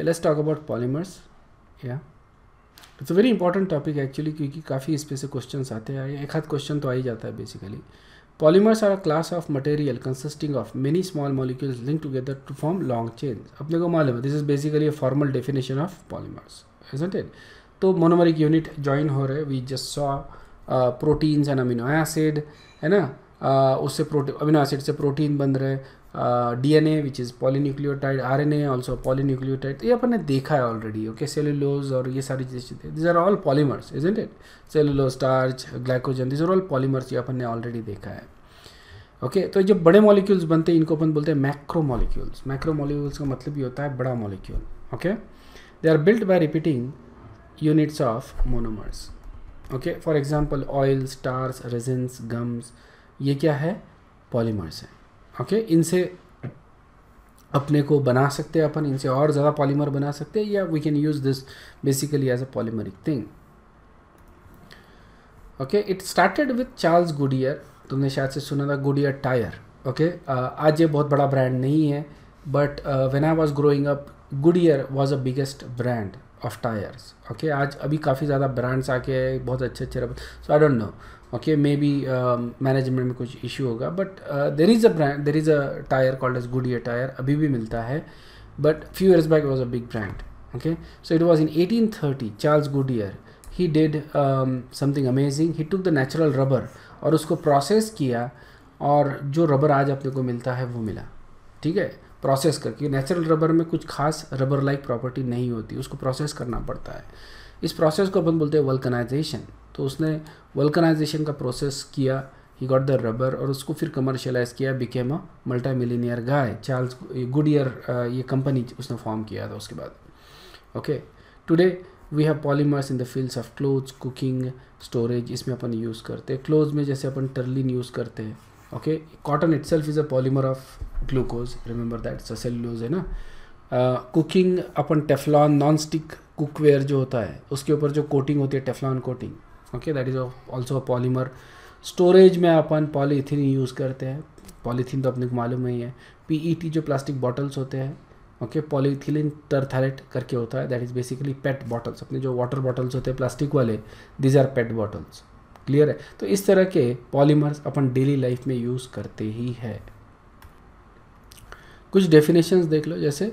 okay let's talk about polymers yeah it's a very important topic actually क्योंकि काफ़ी इस पे से क्वेश्चन आते हैं एक हाथ क्वेश्चन तो आ ही जाता है basically polymers are a class of material consisting of many small molecules link together to form long chain अपने को मालूम है this is basically a formal definition of polymers it तो मोनोमरिक यूनिट ज्वाइन हो रहे we just saw proteins and amino acid है ना उससे प्रोटीन अमीनो एसिड से प्रोटीन बन रहे D N A which is polynucleotide R N A also nucleotide ये अपन ने देखा है ऑलरेडी ओके सेलुलोज और ये सारी चीज़ें these are all polymers is it cellulose starch glycogen these are all polymers ये अपन ने ऑलरेडी देखा है ओके okay, तो जब बड़े मॉलिक्यूल्स बनते हैं इनको अपन बोलते हैं मैक्रो मॉलिक्यूल्स मैक्रो मॉलिक्यूल्स का मतलब ये होता है बड़ा molecule okay they are built by repeating units of monomers okay for example oils stars resins gums ये क्या है पॉलीमर्स हैं ओके इनसे अपने को बना सकते हैं अपन इनसे और ज़्यादा पॉलीमर बना सकते हैं या we can use this basically as a polymeric thing okay it started with Charles Goodyear तुमने शायद से सुना था गुडियर टायर ओके आज ये बहुत बड़ा ब्रांड नहीं है but when I was growing up Goodyear was a biggest brand of tyres okay आज अभी काफ़ी ज़्यादा ब्रांड्स आके हैं बहुत अच्छे अच्छे so I don't know okay may be management में कुछ इश्यू होगा but there is a brand there is a tyre called as Goodyear tyre अभी भी मिलता है but few years back was a big brand okay so it was in eighteen thirty Charles Goodyear he did something amazing he took the natural rubber और उसको process किया और जो rubber आज अपने को मिलता है वो मिला ठीक है प्रोसेस करके नेचुरल रबर में कुछ खास रबर लाइक प्रॉपर्टी नहीं होती उसको प्रोसेस करना पड़ता है इस प्रोसेस को अपन बोलते हैं वल्कनाइजेशन तो उसने वल्कनाइजेशन का प्रोसेस किया ही गॉट द रबर और उसको फिर कमर्शलाइज किया became a multi millionaire guy Charles Goodyear ये कंपनी उसने फॉर्म किया था उसके बाद okay today we have polymers in the fields of clothes cooking storage इसमें अपन यूज़ करते हैं क्लोथ में जैसे अपन टर्लिन यूज़ करते हैं okay cotton itself is a polymer of glucose remember that cellulose है ना कुकिंग अपन टेफलॉन नॉन स्टिक कुकवेयर जो होता है उसके ऊपर जो कोटिंग होती है Teflon coating okay that is also a polymer storage में अपन पॉलीथीन यूज़ करते हैं पॉलीथीन तो अपने को मालूम ही है पीईटी e जो प्लास्टिक बॉटल्स होते हैं ओके पॉलीथिलिन टर्थरेट करके होता है that is basically PET bottles अपने जो वाटर बॉटल्स होते हैं प्लास्टिक वाले these are PET bottles clear है तो इस तरह के पॉलीमर्स अपन डेली लाइफ में यूज़ करते ही है कुछ डेफिनेशंस देख लो जैसे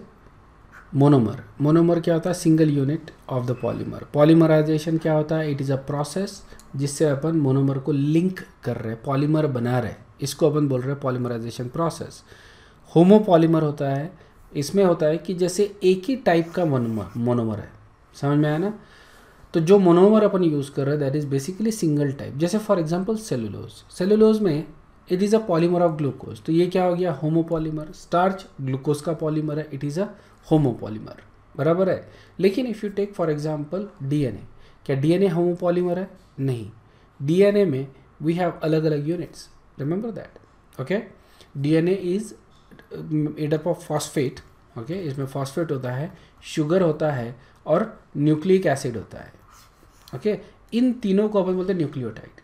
मोनोमर मोनोमर क्या होता है single unit of the polymer polymerisation क्या होता है इट इज़ अ प्रोसेस जिससे अपन मोनोमर को लिंक कर रहे हैं पॉलीमर बना रहे इसको अपन बोल रहे हैं पॉलीमराइजेशन प्रोसेस होमोपॉलीमर होता है इसमें होता है कि जैसे एक ही टाइप का मोनोमर मोनोमर है समझ में आया ना तो जो मोनोमर अपन यूज़ कर रहे हैं that is basically single type जैसे फॉर एग्जांपल सेलुलोज सेलुलोज में it is a polymer of glucose तो ये क्या हो गया होमोपॉलीमर स्टार्च ग्लूकोज का पॉलीमर है इट इज़ अ होमोपॉलीमर बराबर है लेकिन if you take for example DNA क्या डीएनए होमोपॉलीमर है नहीं डीएनए में वी हैव अलग अलग units remember that okay DNA is made up of phosphate okay इसमें फॉस्फेट होता है शुगर होता है और न्यूक्लिक एसिड होता है ओके okay? इन तीनों को अपन बोलते हैं न्यूक्लियोटाइड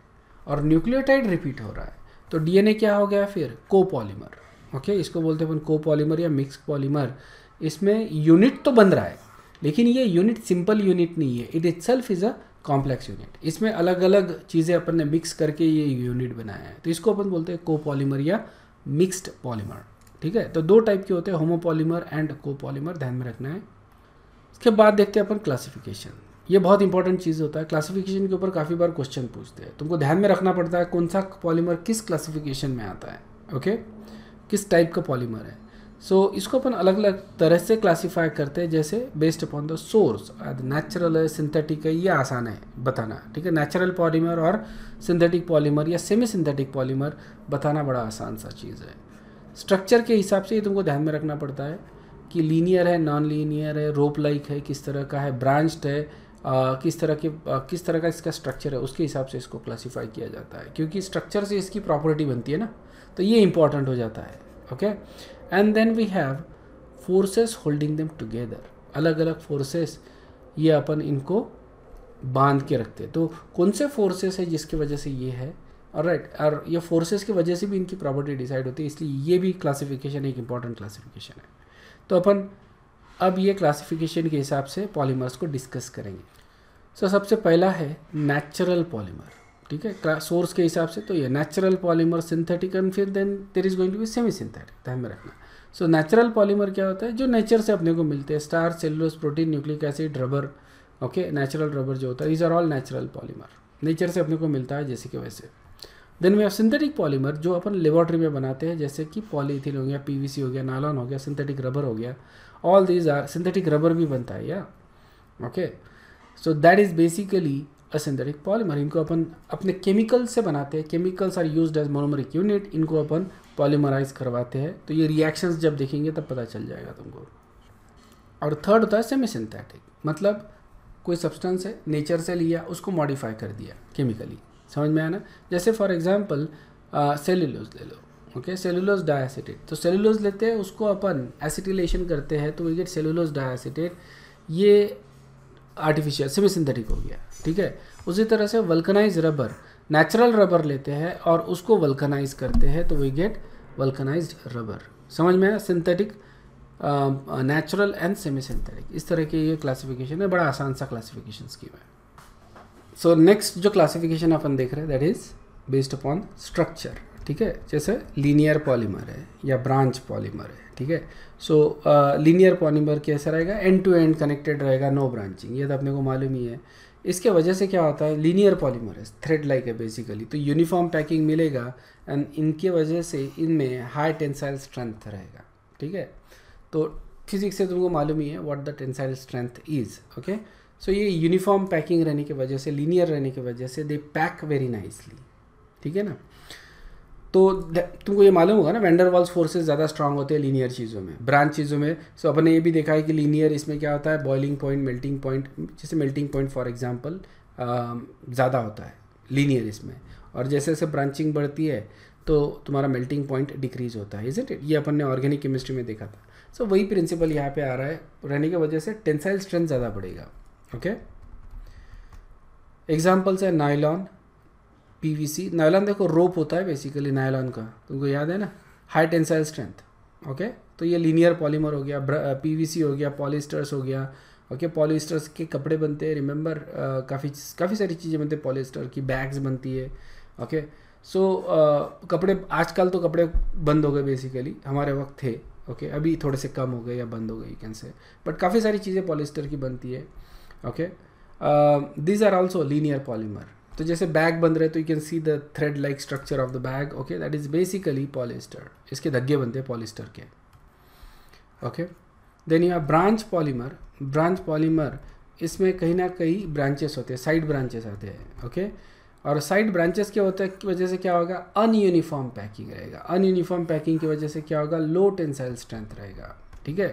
और न्यूक्लियोटाइड रिपीट हो रहा है तो डीएनए क्या हो गया फिर कोपोलीमर ओके okay? इसको बोलते हैं अपन कोपॉलीमर या मिक्स पॉलीमर इसमें यूनिट तो बन रहा है लेकिन ये यूनिट सिंपल यूनिट नहीं है it itself is a complex unit इसमें अलग अलग चीज़ें अपन ने मिक्स करके ये यूनिट बनाया है तो इसको अपन बोलते हैं कोपॉलीमर या मिक्स्ड पॉलीमर ठीक है तो दो टाइप के होते हैं होमोपॉलीमर एंड कोपॉलीमर ध्यान में रखना है इसके बाद देखते हैं अपन क्लासिफिकेशन ये बहुत इंपॉर्टेंट चीज़ होता है क्लासिफिकेशन के ऊपर काफ़ी बार क्वेश्चन पूछते हैं तुमको ध्यान में रखना पड़ता है कौन सा पॉलीमर किस क्लासिफिकेशन में आता है ओके किस टाइप का पॉलीमर है सो so, इसको अपन अलग अलग तरह से क्लासीफाई करते हैं जैसे based upon the source natural है सिंथेटिक है ये आसान है बताना ठीक है नेचुरल पॉलीमर और सिंथेटिक पॉलीमर या सेमी सिंथेटिक पॉलीमर बताना बड़ा आसान सा चीज़ है स्ट्रक्चर के हिसाब से ये तुमको ध्यान में रखना पड़ता है कि लीनियर है नॉन लीनियर है रोप लाइक है किस तरह का है ब्रांच्ड है आ, किस तरह के आ, किस तरह का इसका स्ट्रक्चर है उसके हिसाब से इसको क्लासीफाई किया जाता है क्योंकि स्ट्रक्चर से इसकी प्रॉपर्टी बनती है ना तो ये इंपॉर्टेंट हो जाता है okay okay? And then we have forces holding them together अलग अलग फोर्सेस ये अपन इनको बांध के रखते हैं तो कौन से फोर्सेस है जिसकी वजह से ये है और राइट और ये फोर्सेस की वजह से भी इनकी प्रॉपर्टी डिसाइड होती है इसलिए ये भी क्लासिफिकेशन एक इंपॉर्टेंट क्लासिफिकेशन है तो अपन अब ये क्लासिफिकेशन के हिसाब से पॉलीमर्स को डिस्कस करेंगे सो so, सबसे पहला है नेचुरल पॉलीमर ठीक है सोर्स के हिसाब से तो ये नेचुरल पॉलीमर सिंथेटिक एंड फिर then there is going to be semi synthetic ध्यान में रखना सो नेचुरल पॉलीमर क्या होता है जो नेचर से अपने को मिलते हैं starch cellulose protein nucleic acid rubber okay natural rubber जो होता है these are all natural polymer nature से अपने को मिलता है जैसे कि वैसे then we have synthetic polymer जो अपन लेबोरेटरी में बनाते हैं जैसे कि पॉलीथिन हो गया पी हो गया नालॉन हो गया सिंथेटिक रबर हो गया all these are synthetic rubber भी बनता है या okay so that is basically a synthetic polymer इनको अपन अपने केमिकल से बनाते हैं chemicals are used as monomeric unit इनको अपन पॉलीमराइज करवाते हैं तो ये रिएक्शंस जब देखेंगे तब पता चल जाएगा तुमको और थर्ड होता है सेमी सिंथेटिक मतलब कोई सब्सटेंस है नेचर से लिया उसको मॉडिफाई कर दिया केमिकली समझ में आया ना जैसे फॉर एग्जाम्पल सेलुलोज ले लो ओके सेलुलोज डाइसिटेट तो सेलुलोज लेते हैं उसको अपन एसिटिलेशन करते हैं तो वी गेट सेलुलोज डाइसिटेट ये आर्टिफिशियल सेमी सिंथेटिक हो गया ठीक है उसी तरह से वल्कनाइज रबर नेचुरल रबर लेते हैं और उसको वल्कनाइज करते हैं तो वी गेट वल्कनाइज रबर समझ में आया synthetic natural and semi synthetic इस तरह की ये क्लासिफिकेशन है बड़ा आसान सा क्लासिफिकेशन स्कीम है सो नेक्स्ट जो क्लासिफिकेशन अपन देख रहे हैं that is based upon structure ठीक है जैसे लीनियर पॉलीमर है या ब्रांच पॉलीमर है ठीक है सो लीनियर पॉलीमर कैसा रहेगा एंड टू एंड कनेक्टेड रहेगा नो ब्रांचिंग ये तो अपने को मालूम ही है इसके वजह से क्या होता है लीनियर पॉलीमर है थ्रेड लाइक है बेसिकली तो यूनिफॉर्म पैकिंग मिलेगा एंड इनके वजह से इनमें हाई टेंसाइल स्ट्रेंथ रहेगा ठीक है तो फिजिक्स से तुमको मालूम ही है what the tensile strength is okay so ये यूनिफॉर्म पैकिंग रहने की वजह से लीनियर रहने की वजह से दे पैक वेरी नाइसली ठीक है ना तो तुमको ये मालूम होगा ना वेंडर वॉल्स फोर्सेज ज़्यादा स्ट्रांग होते हैं लीनियर चीज़ों में ब्रांच चीज़ों में सो अपने ये भी देखा है कि लीनियर इसमें क्या होता है बॉइलिंग पॉइंट मेल्टिंग पॉइंट जैसे मेल्टिंग पॉइंट फॉर एग्जाम्पल ज़्यादा होता है लीनियर इसमें और जैसे जैसे ब्रांचिंग बढ़ती है तो तुम्हारा मेल्टिंग पॉइंट डिक्रीज होता है इज इट ये अपन ने ऑर्गेनिक केमिस्ट्री में देखा था सो so, वही प्रिंसिपल यहाँ पे आ रहा है रहने की वजह से टेंसाइल स्ट्रेंथ ज़्यादा बढ़ेगा ओके एग्जाम्पल्स है नाइलॉन पीवीसी नायलॉन देखो रोप होता है बेसिकली नायलॉन का तुमको याद है ना हाई टेंसाइल स्ट्रेंथ ओके तो ये लीनियर पॉलीमर हो गया पीवीसी हो गया पॉलिस्टर्स हो गया ओके okay, पॉलिस्टर्स के कपड़े बनते हैं रिमेंबर काफ़ी काफ़ी सारी चीज़ें बनती है पॉलिस्टर की बैग्स बनती है ओके सो कपड़े आजकल तो कपड़े बंद हो गए बेसिकली हमारे वक्त थे ओके okay? अभी थोड़े से कम हो गए या बंद हो गए यू कैन से बट काफ़ी सारी चीज़ें पॉलिस्टर की बनती है okay these are also linear polymer तो जैसे बैग बन रहे तो you can see the thread like structure of the bag okay that is basically polyester इसके धग्गे बनते हैं पॉलिस्टर के okay then you branch polymer branch polymer इसमें कहीं ना कहीं ब्रांचेस होते हैं साइड ब्रांचेस आते हैं ओके और साइड ब्रांचेस के होते हैं वजह से क्या होगा अनयूनिफॉर्म पैकिंग रहेगा अनयूनिफॉर्म पैकिंग की वजह से क्या होगा लो टेंसाइल स्ट्रेंथ रहेगा ठीक है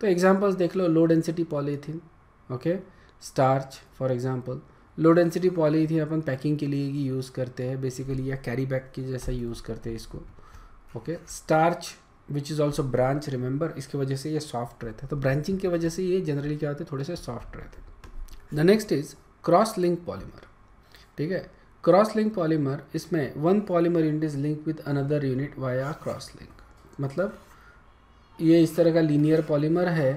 तो एग्जाम्पल्स देख लो low density polythene okay starch for example low density polythene अपन पैकिंग के लिए ही यूज़ करते हैं बेसिकली या कैरी बैग के जैसा यूज़ करते हैं इसको okay starch which is also branch remember इसकी वजह से ये सॉफ्ट रहता है तो ब्रांचिंग की वजह से ये जनरली क्या होते हैं थोड़े से सॉफ्ट रहते हैं the next is cross link polymer ठीक है क्रॉस लिंक पॉलीमर इसमें one polymer unit is link with another unit via cross link मतलब ये इस तरह का लीनियर पॉलीमर है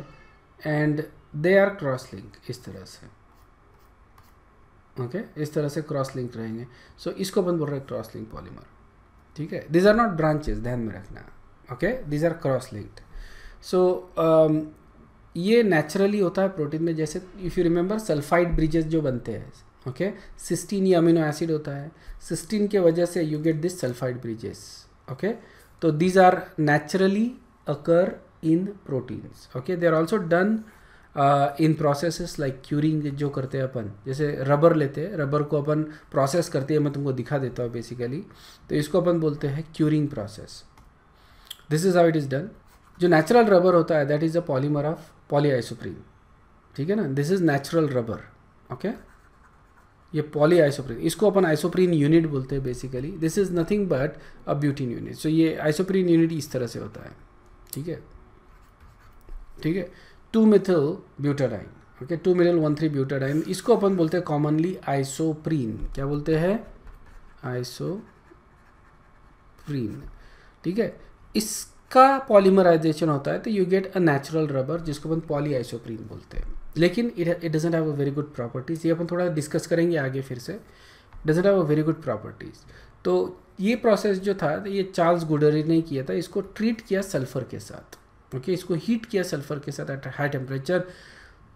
and they are cross link इस तरह से ओके okay? इस तरह से क्रॉस लिंक रहेंगे सो so, इसको अपन बोल रहे हैं क्रॉस लिंक पॉलीमर ठीक है दीज आर नॉट ब्रांचेस ध्यान में रखना okay these are cross linked so ये नेचुरली होता है प्रोटीन में जैसे if you remember sulphide bridges जो बनते हैं ओके सिस्टीन ये अमीनो एसिड होता है सिस्टीन के वजह से you get this sulphide bridges okay तो these are naturally occur in proteins okay they are also done in processes like curing जो करते हैं अपन जैसे रबर लेते हैं रबर को अपन प्रोसेस करते हैं मैं तुमको दिखा देता हूँ बेसिकली तो इसको अपन बोलते हैं curing process this is how it is done जो नेचुरल रबर होता है that is a polymer of polyisoprene ठीक है ना this is natural rubber okay ये पॉली आइसोप्रीन इसको अपन आइसोप्रीन यूनिट बोलते हैं basically this is nothing but a butene unit so ये आइसोप्रीन यूनिट इस तरह से होता है ठीक है ठीक है two methyl butadiene okay two methyl one three butadiene इसको अपन बोलते हैं कॉमनली आइसोप्रीन क्या बोलते हैं आइसोप्रीन ठीक है इसका पॉलीमराइजेशन होता है तो you get a natural rubber जिसको अपन पॉली आइसोप्रीन बोलते हैं लेकिन it it doesn't have a very good properties ये अपन थोड़ा डिस्कस करेंगे आगे फिर से doesn't have a very good properties तो ये प्रोसेस जो था ये चार्ल्स गुडरी ने किया था इसको ट्रीट किया सल्फर के साथ ओके इसको हीट किया सल्फर के साथ एट हाई टेम्परेचर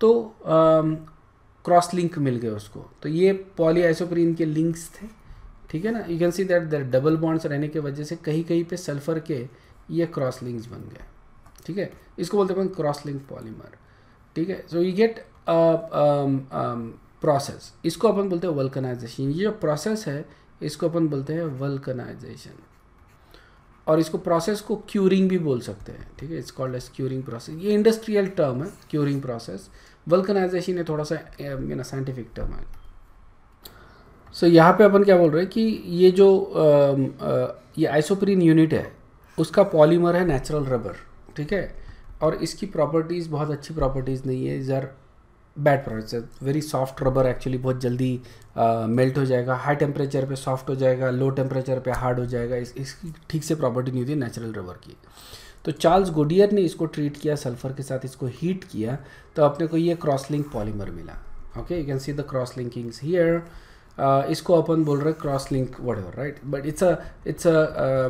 तो क्रॉस um, लिंक मिल गए उसको तो ये पॉली आइसोप्रीन के लिंक्स थे ठीक है ना you can see that that double bonds रहने की वजह से कहीं कहीं पे सल्फर के ये क्रॉस लिंक्स बन गए ठीक है इसको बोलते हैं क्रॉस लिंक पॉलीमर ठीक है सो यू गेट प्रोसेस इसको अपन बोलते हैं वल्कनाइजेशन ये जो प्रोसेस है इसको अपन बोलते हैं वल्कनाइजेशन और इसको प्रोसेस को क्यूरिंग भी बोल सकते हैं ठीक है it's called as curing process ये इंडस्ट्रियल टर्म है क्यूरिंग प्रोसेस वल्कनाइजेशन ये थोड़ा सा यू साइंटिफिक टर्म है सो so, यहाँ पे अपन क्या बोल रहे हैं कि ये जो आ, um, आ, uh, ये आइसोप्रीन यूनिट है उसका पॉलीमर है नेचुरल रबर ठीक है और इसकी प्रॉपर्टीज़ बहुत अच्छी प्रॉपर्टीज़ नहीं है ज़र bad product very soft rubber actually बहुत जल्दी मेल्ट uh, हो जाएगा हाई टेम्परेचर पे सॉफ्ट हो जाएगा लो टेम्परेचर पे हार्ड हो जाएगा इस इसकी ठीक से प्रॉपर्टी नहीं होती नेचुरल रबर की तो चार्ल्स गोडियर ने इसको ट्रीट किया सल्फर के साथ इसको हीट किया तो अपने को ये क्रॉस लिंक पॉलीमर मिला okay you can see the cross linkings here इसको अपन बोल रहे cross link what right but it's a it's a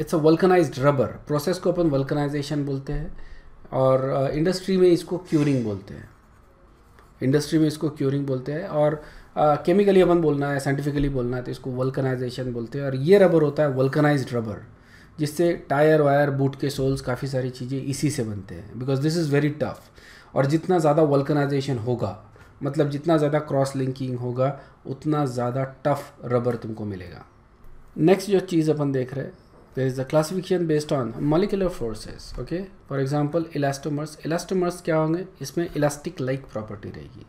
it's a vulcanise rubber process को अपन वल्कनाइजेशन बोलते हैं और इंडस्ट्री uh, में इसको क्यूरिंग बोलते हैं इंडस्ट्री में इसको क्योरिंग बोलते हैं और केमिकली अपन बोलना है साइंटिफिकली बोलना है तो इसको वल्कनाइजेशन बोलते हैं और ये रबर होता है वल्कनाइज रबर जिससे टायर वायर बूट के सोल्स काफ़ी सारी चीज़ें इसी से बनते हैं because this is very tough और जितना ज़्यादा वल्कनाइजेशन होगा मतलब जितना ज़्यादा क्रॉस लिंकिंग होगा उतना ज़्यादा टफ रबर तुमको मिलेगा नेक्स्ट जो चीज़ अपन देख रहे हैं there is a classification based on molecular forces okay for example elastomers elastomers क्या होंगे इसमें elastic like property रहेगी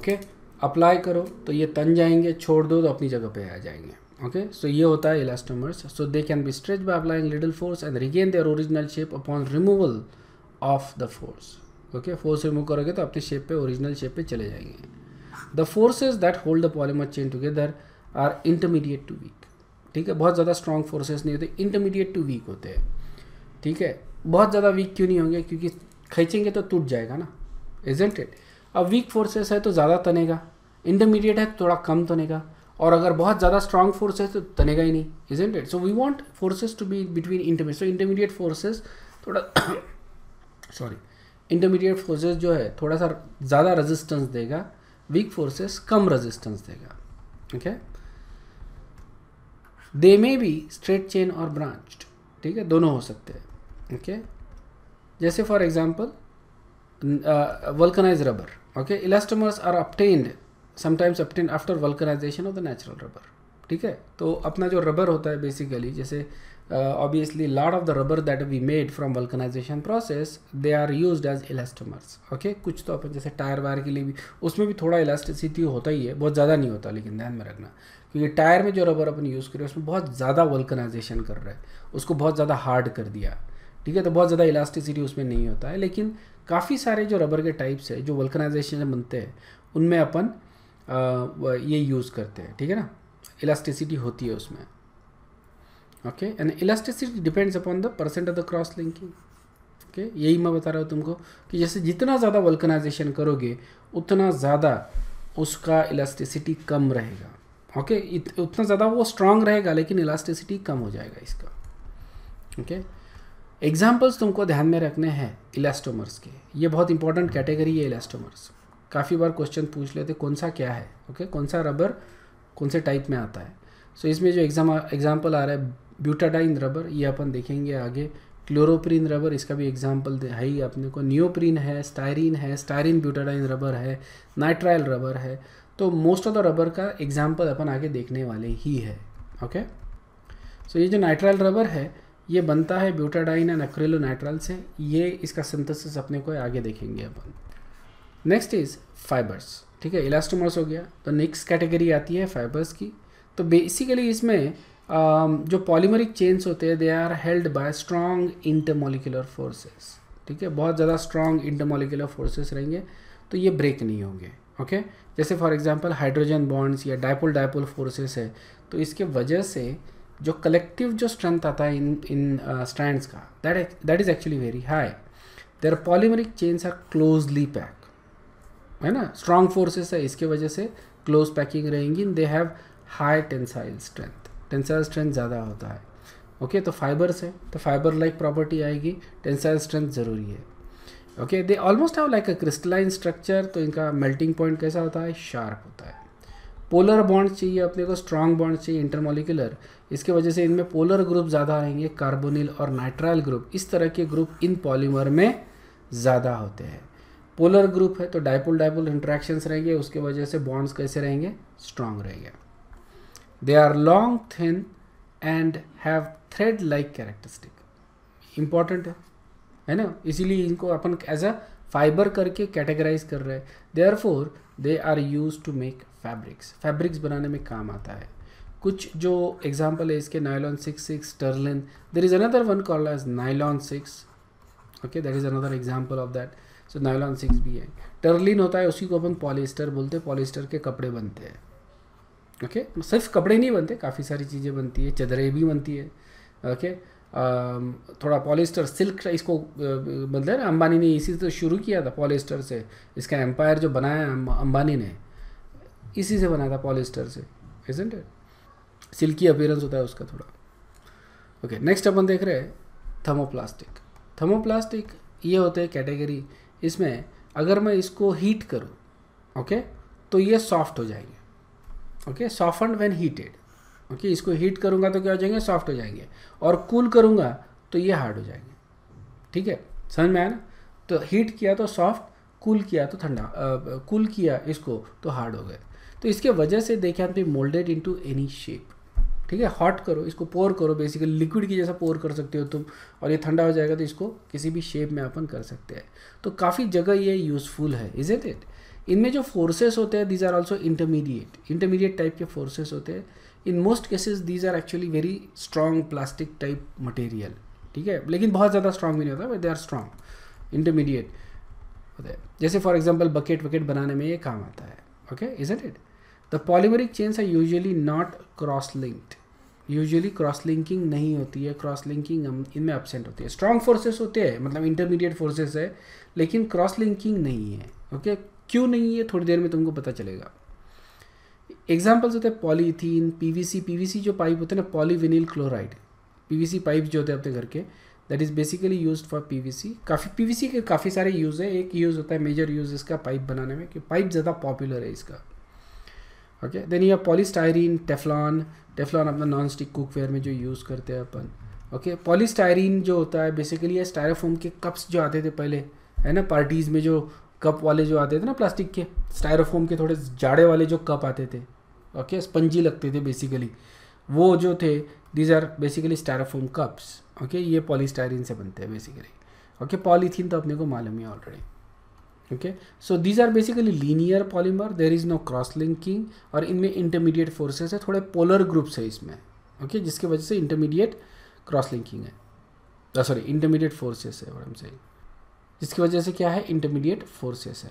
okay apply करो तो ये तन जाएंगे छोड़ दो तो अपनी जगह पे आ जाएंगे okay so ये होता है elastomers so they can be stretched by applying little force and regain their original shape upon removal of the force okay force remove करोगे तो अपने shape पे original shape पे चले जाएंगे the forces that hold the polymer chain together are intermediate to weak ठीक है बहुत ज़्यादा स्ट्रॉन्ग फोर्सेस नहीं होते इंटरमीडिएट टू वीक होते हैं ठीक है बहुत ज़्यादा वीक क्यों नहीं होंगे क्योंकि खींचेंगे तो टूट जाएगा ना एजेंटेड अब वीक फोर्सेस है तो ज़्यादा तनेगा इंटरमीडिएट है तो थोड़ा कम तनेगा और अगर बहुत ज़्यादा स्ट्रॉन्ग फोर्स है तो तनेगा ही नहीं एजेंटेड so we want forces to be between intermediate so intermediate forces थोड़ा सॉरी इंटरमीडिएट फोर्सेज जो है थोड़ा सा ज़्यादा रजिस्टेंस देगा वीक फोर्सेस कम रजिस्टेंस देगा ठीक okay? है they may be straight chain और ब्रांच्ड ठीक है दोनों हो सकते हैं ओके जैसे for example vulcanise rubber okay elastomers are obtained sometimes obtain after vulcanisation of the natural rubber ठीक है तो अपना जो रबर होता है बेसिकली जैसे obviously lot of the rubber that we made from vulcanisation process they are use as elastomers okay कुछ तो अपन जैसे टायर वायर के लिए भी उसमें भी थोड़ा इलास्टिसिटी होता ही है बहुत ज़्यादा नहीं होता लेकिन ध्यान में रखना क्योंकि टायर में जो रबर अपन यूज़ करें उसमें बहुत ज़्यादा वल्कनाइजेशन कर रहा है उसको बहुत ज़्यादा हार्ड कर दिया ठीक है तो बहुत ज़्यादा इलास्टिसिटी उसमें नहीं होता है लेकिन काफ़ी सारे जो रबर के टाइप्स है जो वल्कनाइजेशन बनते हैं उनमें अपन ये यूज़ करते हैं ठीक है ना इलास्टिसिटी होती है उसमें okay and elasticity depends upon the percent of the cross linking okay यही मैं बता रहा हूँ तुमको कि जैसे जितना ज़्यादा वल्कनाइजेशन करोगे उतना ज़्यादा उसका इलास्टिसिटी कम रहेगा ओके okay, उतना ज़्यादा वो स्ट्रांग रहेगा लेकिन इलास्टिसिटी कम हो जाएगा इसका ओके okay? एग्जाम्पल्स तुमको ध्यान में रखने हैं इलास्टोमर्स के ये बहुत इंपॉर्टेंट कैटेगरी है इलास्टोमर्स काफ़ी बार क्वेश्चन पूछ लेते कौन सा क्या है ओके okay? कौन सा रबर कौन से टाइप में आता है सो so, इसमें जो एग्जाम एग्जाम्पल आ रहा है ब्यूटाडाइन रबर ये अपन देखेंगे आगे क्लोरोप्रीन रबर इसका भी एग्जाम्पल है ही अपने को न्योप्रीन है स्टायरीन है स्टायरीन ब्यूटाडाइन रबर है नाइट्राइल रबर है तो मोस्ट ऑफ द रबर का एग्जाम्पल अपन आगे देखने वाले ही है ओके सो ये जो नाइट्राइल रबर है ये बनता है ब्यूटाडाइन एंड एक्रेलो नाइट्राइल से ये इसका सिंथेसिस अपने को आगे देखेंगे अपन नेक्स्ट इज फाइबर्स ठीक है इलास्टोमर्स हो गया तो नेक्स्ट कैटेगरी आती है फाइबर्स की तो बेसिकली इसमें um, जो पॉलीमरिक चेन्स होते हैं they are held by strong intermolecular forces ठीक है बहुत ज़्यादा स्ट्रॉन्ग इंटरमोलिकुलर फोर्सेस रहेंगे तो ये ब्रेक नहीं होंगे ओके जैसे फॉर एग्जांपल हाइड्रोजन बॉन्ड्स या डायपोल डायपोल फोर्सेस है तो इसके वजह से जो कलेक्टिव जो स्ट्रेंथ आता है इन इन स्ट्रैंड्स uh, का that that is actually very high there polymeric chains are closely pack है ना स्ट्रॉन्ग फोर्सेस है इसके वजह से क्लोज पैकिंग रहेंगी they have high tensile strength tensile strength ज़्यादा होता है ओके okay, तो फाइबर्स है तो फाइबर लाइक प्रॉपर्टी आएगी टेंसाइल स्ट्रेंथ ज़रूरी है okay they almost have like a crystalline structure तो इनका मेल्टिंग पॉइंट कैसा होता है शार्प होता है पोलर बॉन्ड चाहिए अपने को स्ट्रांग बॉन्ड चाहिए इंटरमोलिकुलर इसके वजह से इनमें पोलर ग्रुप ज़्यादा रहेंगे कार्बोनिल और नाइट्राइल ग्रुप इस तरह के ग्रुप इन पॉलीमर में ज़्यादा होते हैं पोलर ग्रुप है तो डायपोल डायपोल इंट्रैक्शंस रहेंगे उसके वजह से बॉन्ड्स कैसे रहेंगे स्ट्रांग रहेंगे they are long thin and have thread like characteristic important है है ना इसीलिए इनको अपन एज अ फाइबर करके कैटेगराइज कर रहे हैं therefore they are use to make fabrics fabrics बनाने में काम आता है कुछ जो एग्जाम्पल है इसके nylon six six Terylene there is another one call as nylon six okay that is another example of that so nylon six भी है टर्लिन होता है उसी को अपन पॉलिस्टर बोलते हैं पॉलिस्टर के कपड़े बनते हैं ओके okay? सिर्फ कपड़े नहीं बनते काफ़ी सारी चीज़ें बनती है चदरें भी बनती है ओके okay? थोड़ा पॉलिस्टर सिल्क इसको मतलब ना अंबानी ने इसी से तो शुरू किया था पॉलिस्टर से इसका एम्पायर जो बनाया अंबानी ने इसी से बनाया था पॉलिस्टर से इट सिल्की अपीयरेंस होता है उसका थोड़ा ओके नेक्स्ट अपन देख रहे हैं थर्मोप्लास्टिक थर्मोप्लास्टिक ये होते हैं कैटेगरी इसमें अगर मैं इसको हीट करूँ ओके okay, तो ये सॉफ्ट हो जाएंगे okay soft when when heated okay okay, इसको हीट करूँगा तो क्या हो जाएंगे सॉफ्ट हो जाएंगे और कूल cool करूँगा तो ये हार्ड हो जाएंगे ठीक है समझ में आया ना तो हीट किया तो सॉफ्ट कूल cool किया तो ठंडा कूल cool किया इसको तो हार्ड हो गए तो इसके वजह से देखे आप मोल्डेड इनटू एनी शेप ठीक है हॉट करो इसको पोर करो बेसिकली लिक्विड की जैसा पोर कर सकते हो तुम और ये ठंडा हो जाएगा तो इसको किसी भी शेप में अपन कर सकते हैं तो काफ़ी जगह ये यूज़फुल है इज इट इट इनमें जो फोर्सेस होते हैं these are also intermediate intermediate type के फोर्सेस होते हैं in most cases these are actually very strong plastic type material ठीक है लेकिन बहुत ज़्यादा स्ट्रांग भी नहीं होता but they are strong intermediate होता है जैसे फॉर एग्जाम्पल बकेट वकेट बनाने में ये काम आता है okay is it the polymeric chains are usually not cross linked usually cross linking नहीं होती है क्रॉस लिंकिंग इनमें एबसेंट होती है स्ट्रॉन्ग फोर्सेस होते हैं मतलब इंटरमीडिएट फोर्सेस है लेकिन क्रॉस लिंकिंग नहीं है ओके okay? क्यों नहीं है थोड़ी देर में तुमको पता चलेगा एग्जाम्पल्स होते हैं पॉलीथीन पीवीसी पीवीसी जो पाइप होते हैं ना पॉलीविनिल क्लोराइड पीवीसी पाइप जो होते हैं अपने घर के that is basically use for PVC काफ़ी पीवीसी के काफ़ी सारे यूज़ है एक यूज़ होता है मेजर यूज़ इसका पाइप बनाने में कि पाइप ज़्यादा पॉपुलर है इसका ओके देन यह पॉलीस्टायरीन टेफलॉन टेफलॉन अपना नॉन स्टिक कुकवेयर में जो यूज़ करते हैं अपन ओके okay, पॉलीस्टायरीन जो होता है बेसिकली ये स्टायरोफोम के कप्स जो आते थे पहले है ना पार्टीज़ में जो कप वाले जो आते थे ना प्लास्टिक के स्टायरोफोम के थोड़े जाड़े वाले जो कप आते थे ओके स्पंजी लगते थे बेसिकली वो जो थे these are basically styrofoam cups okay ये पॉलीस्टायरिन से बनते हैं बेसिकली ओके पॉलीथीन तो अपने को मालूम ही already okay so these are basically linear polymer there is no cross linking और इनमें इंटरमीडिएट फोर्सेस है थोड़े पोलर ग्रुप्स है इसमें ओके okay? जिसकी वजह से इंटरमीडिएट क्रॉस लिंकिंग है सॉरी इंटरमीडिएट फोर्सेस है वट एम जिसकी वजह से क्या है इंटरमीडिएट फोर्सेस है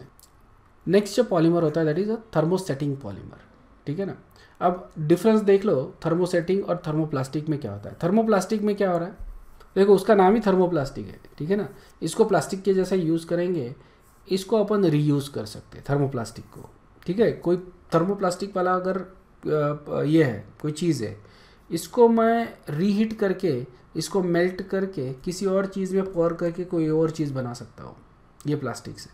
नेक्स्ट जो पॉलीमर होता है that is a thermosetting polymer ठीक है ना अब डिफरेंस देख लो थर्मोसेटिंग और थर्मोप्लास्टिक में क्या होता है थर्मोप्लास्टिक में क्या हो रहा है देखो उसका नाम ही थर्मोप्लास्टिक है ठीक है ना इसको प्लास्टिक के जैसा यूज़ करेंगे इसको अपन रीयूज़ कर सकते हैं थर्मोप्लास्टिक को ठीक है कोई थर्मोप्लास्टिक वाला अगर ये है कोई चीज़ है इसको मैं रीहीट करके इसको मेल्ट करके किसी और चीज़ में पौर करके कोई और चीज़ बना सकता हूँ ये प्लास्टिक से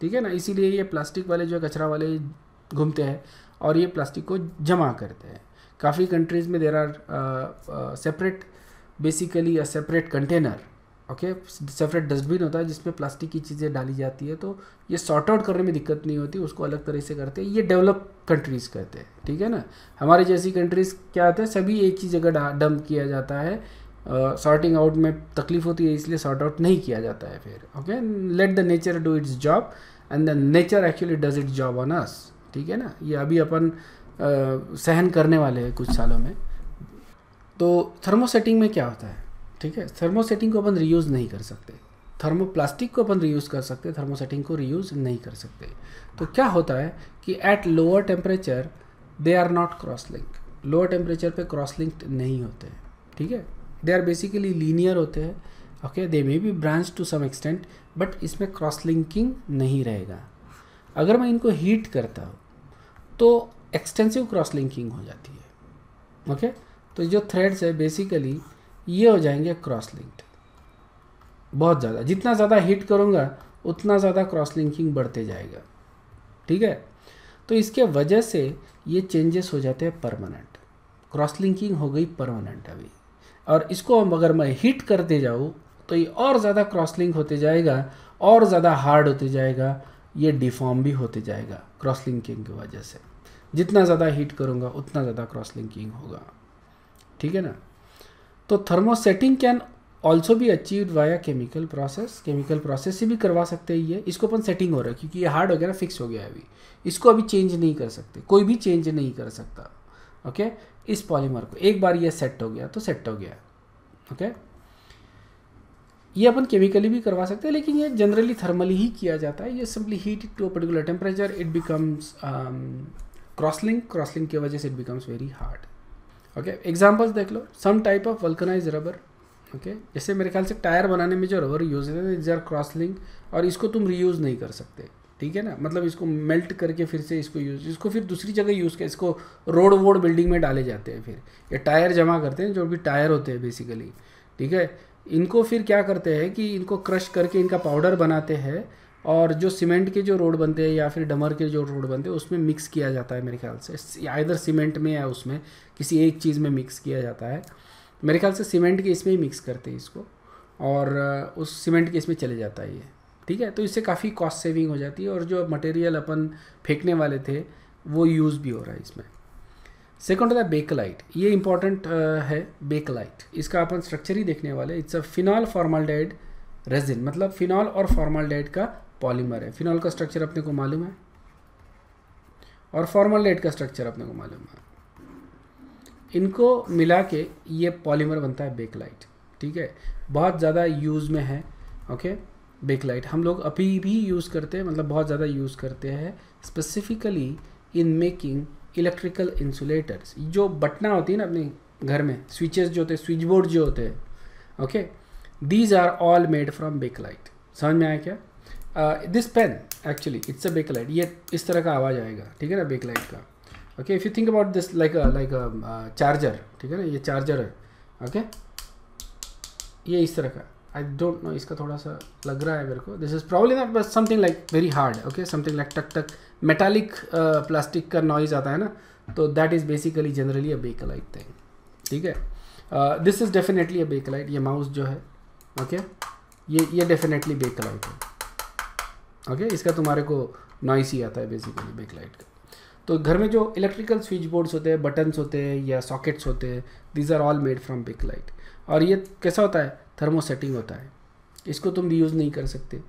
ठीक है ना इसीलिए ये प्लास्टिक वाले जो कचरा वाले घूमते हैं और ये प्लास्टिक को जमा करते हैं काफ़ी कंट्रीज़ में there are separate basically a separate container okay separate dustbin होता है जिसमें प्लास्टिक की चीज़ें डाली जाती है तो ये सॉर्ट आउट करने में दिक्कत नहीं होती उसको अलग तरह से करते हैं ये डेवलप कंट्रीज़ करते हैं ठीक है ना हमारे जैसी कंट्रीज़ क्या होता है सभी एक ही जगह डंप किया जाता है सॉर्टिंग uh, आउट में तकलीफ होती है इसलिए सॉर्ट आउट नहीं किया जाता है फिर okay let the nature do its job and the nature actually does its job on us ठीक है ना ये अभी अपन uh, सहन करने वाले हैं कुछ सालों में तो थर्मोसेटिंग में क्या होता है ठीक है थर्मोसेटिंग को अपन रीयूज़ नहीं कर सकते थर्मोप्लास्टिक को अपन रीयूज़ कर सकते थर्मोसेटिंग को रीयूज़ नहीं कर सकते तो क्या होता है कि at lower temperature they are not cross link lower temperature पे क्रॉस लिंक्ड नहीं होते ठीक है दे आर बेसिकली लीनियर होते हैं okay they may be branch to some extent but इसमें क्रॉस लिंकिंग नहीं रहेगा अगर मैं इनको हीट करता हूँ तो एक्सटेंसिव क्रॉस लिंकिंग हो जाती है ओके okay? तो जो थ्रेड्स है बेसिकली ये हो जाएंगे क्रॉस लिंक्ड बहुत ज़्यादा जितना ज़्यादा हिट करूँगा उतना ज़्यादा क्रॉस लिंकिंग बढ़ते जाएगा ठीक है तो इसके वजह से ये चेंजेस हो जाते हैं परमानेंट क्रॉस लिंकिंग हो गई परमानेंट अभी और इसको अगर मैं हिट करते जाऊँ तो ये और ज़्यादा क्रॉस लिंक होते जाएगा और ज़्यादा हार्ड होते जाएगा ये डिफॉर्म भी होते जाएगा क्रॉस लिंकिंग की वजह से जितना ज़्यादा हीट करूँगा उतना ज़्यादा क्रॉस लिंकिंग होगा ठीक है ना तो थर्मोसेटिंग कैन ऑल्सो भी achieve via chemical process chemical process से भी करवा सकते हैं ये इसको अपन सेटिंग हो रहा है क्योंकि ये हार्ड हो गया ना फिक्स हो गया है अभी इसको अभी चेंज नहीं कर सकते कोई भी चेंज नहीं कर सकता ओके okay? इस पॉलीमर को एक बार ये सेट हो गया तो सेट हो गया ओके okay? ये अपन केमिकली भी करवा सकते हैं लेकिन ये जनरली थर्मली ही किया जाता है ये simply heat to a particular temperature it becomes cross link cross link की वजह से it becomes very hard okay examples देख लो some type of vulcanize rubber okay जैसे मेरे ख्याल से टायर बनाने में जो रबर यूज होते हैं इज आर क्रॉसलिंग और इसको तुम रीयूज़ नहीं कर सकते ठीक है ना मतलब इसको मेल्ट करके फिर से इसको यूज इसको फिर दूसरी जगह यूज़ कर इसको रोड वोड बिल्डिंग में डाले जाते हैं फिर ये टायर जमा करते हैं जो भी टायर होते हैं बेसिकली ठीक है इनको फिर क्या करते हैं कि इनको क्रश करके इनका पाउडर बनाते हैं और जो सीमेंट के जो रोड बनते हैं या फिर डमर के जो रोड बनते हैं उसमें मिक्स किया जाता है मेरे ख्याल से आइधर सीमेंट में या उसमें किसी एक चीज़ में मिक्स किया जाता है मेरे ख्याल से सीमेंट के इसमें ही मिक्स करते हैं इसको और उस सीमेंट के इसमें चले जाता है ये ठीक है तो इससे काफ़ी कॉस्ट सेविंग हो जाती है और जो मटेरियल अपन फेंकने वाले थे वो यूज़ भी हो रहा है इसमें सेकंड होता है बेकलाइट ये इंपॉर्टेंट है बेकलाइट इसका अपन स्ट्रक्चर ही देखने वाले it's a phenol formal resin मतलब फिनॉल और फॉर्मल का पॉलीमर है फिनॉल का स्ट्रक्चर अपने को मालूम है और फॉर्मलेट का स्ट्रक्चर अपने को मालूम है इनको मिला के ये पॉलीमर बनता है बेकलाइट ठीक है बहुत ज़्यादा यूज़ में है ओके बेकलाइट हम लोग अभी भी यूज़ करते हैं मतलब बहुत ज़्यादा यूज़ करते हैं specifically in making electrical insulators जो बटना होती है ना अपने घर में स्विचेस जो होते हैं स्विच बोर्ड जो होते हैं okay these are all made from bakelite समझ में आया क्या this pen actually it's a bakelite ये इस तरह का आवाज़ आएगा ठीक है ना बेकलाइट का okay if you think about this like like charger ठीक है ना ये चार्जर है ओके okay? ये इस तरह का आई डोंट नो इसका थोड़ा सा लग रहा है मेरे को this is probably not but something like very hard okay something like टक टक मेटालिक प्लास्टिक uh, का नॉइज आता है ना तो that is basically generally a bakelite thing ठीक है this is definitely a bakelite ये माउस जो है ओके okay? ये ये डेफिनेटली बेकलाइट है ओके okay? इसका तुम्हारे को नॉइस ही आता है बेसिकली लाइट का तो घर में जो इलेक्ट्रिकल स्विच बोर्ड्स होते हैं बटन्स होते हैं या सॉकेट्स होते हैं these are all made from light और ये कैसा होता है थर्मोसेटिंग होता है इसको तुम भी यूज़ नहीं कर सकते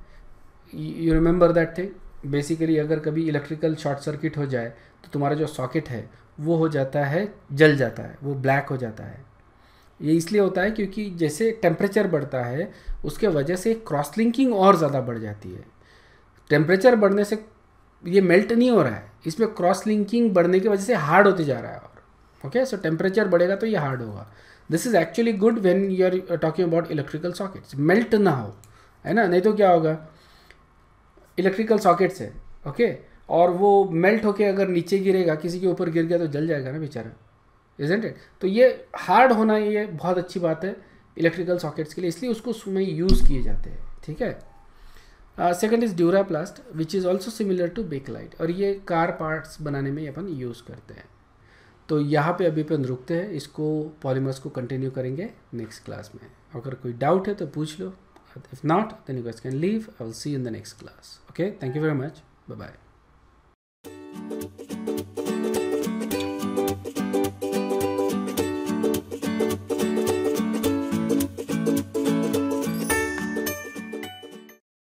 you remember that thing basically अगर कभी इलेक्ट्रिकल शॉर्ट सर्किट हो जाए तो तुम्हारा जो सॉकेट है वो हो जाता है जल जाता है वो ब्लैक हो जाता है ये इसलिए होता है क्योंकि जैसे टेम्परेचर बढ़ता है उसके वजह से क्रॉस लिंकिंग और ज़्यादा बढ़ जाती है टेम्परेचर बढ़ने से ये मेल्ट नहीं हो रहा है इसमें क्रॉस लिंकिंग बढ़ने की वजह से हार्ड होते जा रहा है और ओके सो टेम्परेचर बढ़ेगा तो ये हार्ड होगा this is actually good when you are talking about electrical sockets melt ना हो है ना नहीं तो क्या होगा इलेक्ट्रिकल सॉकेट्स है ओके okay? और वो मेल्ट होके अगर नीचे गिरेगा किसी के ऊपर गिर गया तो जल जाएगा ना बेचारा इजेंट इट तो ये हार्ड होना ये बहुत अच्छी बात है इलेक्ट्रिकल सॉकेट्स के लिए इसलिए उसको उसमें यूज़ किए जाते हैं ठीक है second is duraplast which is also similar to bakelite और ये कार पार्ट्स बनाने में अपन यूज़ करते हैं तो यहाँ पे अभी अपन रुकते हैं इसको पॉलीमर्स को कंटिन्यू करेंगे नेक्स्ट क्लास में अगर कोई डाउट है तो पूछ लो if not then you can leave I will see in the next class okay thank you very much bye bye